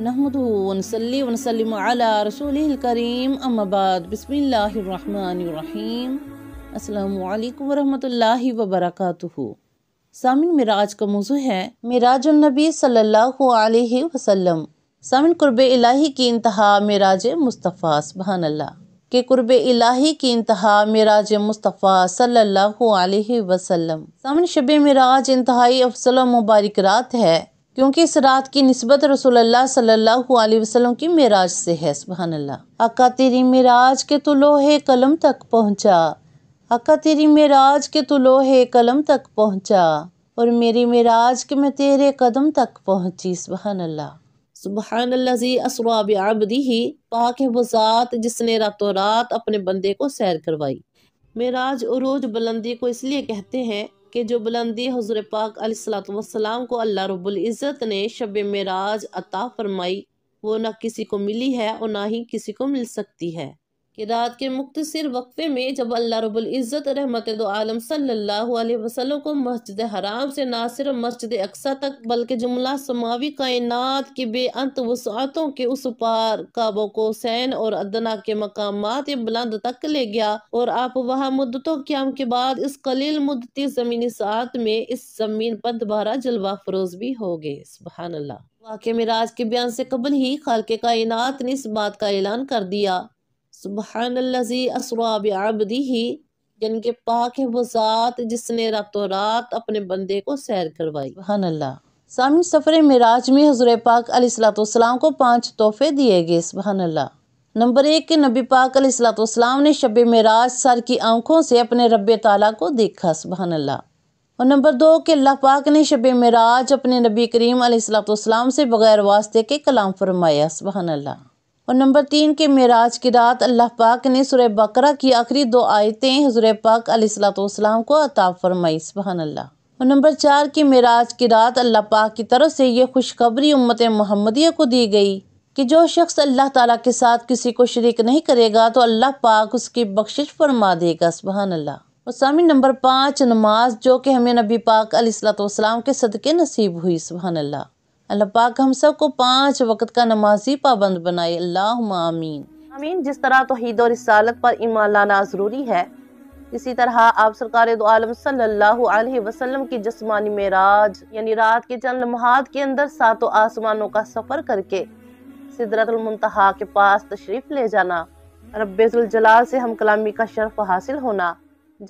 नहमदली वनसलम रसूल करीम अम्माबाद का मौजू है मराजनबी की इंतहा अफसल मुबारक रात है क्योंकि इस रात की नस्बत रसोल्ला सल्लल्लाहु की मेराज से है सुबहान अल्लाह अका तेरी मेराज के तो लोहे कलम तक पहुँचा अका तेरी मेराज के तो लोहे कलम तक पहुँचा और मेरी मेराज के मैं तेरे कदम तक पहुँची सुबहान अल्लाह सुबहान अल्लाजी ही पाक है वो ज़ात जिसने रातों रात अपने बंदे को सैर करवाई मेराज और रोज बुलंदी को इसलिए कहते हैं कि जो बुलंदी हजूर पाक सलाम को अल्लाह रबुल्ज़त ने शब मराज अता फरमाई वो ना किसी को मिली है और ना ही किसी को मिल सकती है कि रात के मुख्तर वक्फे में जब अल्लाह रब्बुल इज़्ज़त रहमत दो आलम सल्लल्लाहु अलैहि वसल्लम को मस्जिद हराम से ना सिर्फ मस्जिद अक्सा तक बल्कि जुमला समावी कायनात की बेअंत वसातों के उस पार काबों को सैन और अदना के मकाम बुलंद तक ले गया और आप वहाँ मुद्दतों क्याम के बाद इस कलील मुद्दती ज़मीनी सात में इस ज़मीन पर दोबारा जलवा फरोज भी हो गए सुबहानल्ला वाक़ मराज के बयान से कबल ही खाल कायनात ने इस बात का ऐलान कर दिया सुबहानल्लि असरा ही यानी पाक है वो ज़ात जिसने रातों रात अपने बंदे को सैर करवाई सुबहान अल्लाह सामी सफ़र मराज में हजूर पाक अलीसलातम को पाँच तोहफे दिए गए सुबहान अल्लाह नंबर एक के नबी पाक सलाम ने शब मराज सर की आंखों से अपने रब ताला को देखा सुबहान अल्लाह और नंबर दो के अल्लाह पाक ने शब मराज अपने नबी करीम अलीसलातम से बगैर वास्ते के कलाम फरमाया सुबहान अल्लाह और नंबर तीन के मेराज की रात अल्लाह पाक ने सुरह बकरा की आखिरी दो आयतें हजूर पाक अलीसलाम को अताफ़ फरमाई सुबहान अल्लाह और नंबर चार की मेराज की रात अल्लाह पाक की तरफ से ये खुशखबरी उम्मत महमदिया को दी गई कि जो शख्स अल्लाह ताला के साथ किसी को शरीक नहीं करेगा तो अल्लाह पाक उसकी बख्शिश फरमा देगा सुबहान अल्लाह और सामी नंबर पाँच नमाज जो कि हमें नबी पाक अलीसलाम के सदक़े नसीब हुई सुबहान अल्लाह अल्लाह पाक हम सबको पाँच वक्त का नमाजी पाबंद बनाए अल्लाह आमीन आमीन जिस तरह तोहद और रसालत पर ईमान लाना ज़रूरी है इसी तरह आप सरकार दो आलम सल्लल्लाहु अलैहि वसल्लम की जिसमानी मेराज यानी रात के चंद लम्हात के अंदर सातों आसमानों का सफ़र करके सिदरतुलमतहा के पास तशरीफ़ ले जाना रबाल से हम कलामी का शर्फ हासिल होना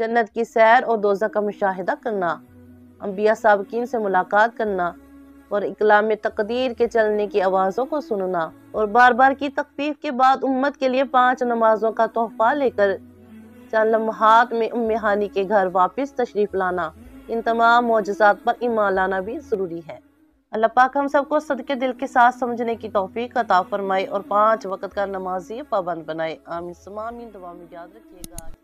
जन्नत की सैर और दोजा का मुशाहिदा करना अम्बिया सबकिन से मुलाकात करना और इकलाम तकदीर के चलने की आवाज़ों को सुनना और बार बार की तकफीफ के बाद उम्मत के लिए पांच नमाजों का तोहफा लेकर चंद लम्हात में उम्मानी के घर वापस तशरीफ़ लाना इन तमाम मुजजात पर ईमान लाना भी ज़रूरी है अल्लाह पाक हम सबको सदके दिल के साथ समझने की तोफ़ी अता फरमाए और पाँच वक़्त का नमाजी पाबंद बनाए आमिर समामीन दुआ में याद रखिएगा